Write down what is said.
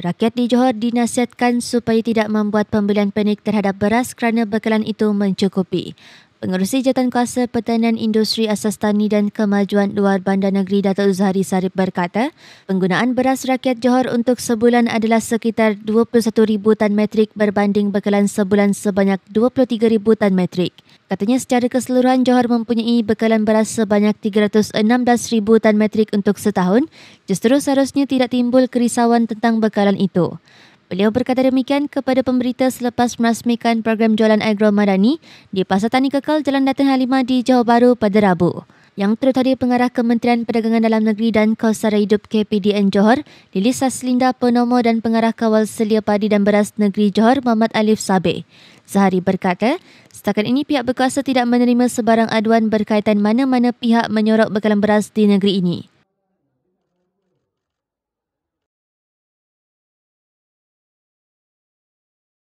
Rakyat di Johor dinasihatkan supaya tidak membuat pembelian panik terhadap beras kerana bekalan itu mencukupi. Pengerusi Jawatankuasa Pertanian Industri Asas Tani dan Kemajuan Luar Bandar Negeri Datuk Zahari Sarip berkata, penggunaan beras rakyat Johor untuk sebulan adalah sekitar 21,000 tan metrik berbanding bekalan sebulan sebanyak 23,000 tan metrik. Katanya secara keseluruhan Johor mempunyai bekalan beras sebanyak 316,000 tan metrik untuk setahun, justru seharusnya tidak timbul kerisauan tentang bekalan itu. Beliau berkata demikian kepada pemberita selepas merasmikan program jualan agro madani di Pasar Tani Kekal Jalan Datin Halimah di Johor Bahru pada Rabu. Yang turut hadir pengarah Kementerian Perdagangan Dalam Negeri dan Kawasan Hidup KPDN Johor, Lili Saslinda Penomo dan Pengarah Kawal Selia Padi dan Beras Negeri Johor Muhammad Alif Sabe. sehari berkata, setakat ini pihak berkuasa tidak menerima sebarang aduan berkaitan mana-mana pihak menyorok bekalan beras di negeri ini.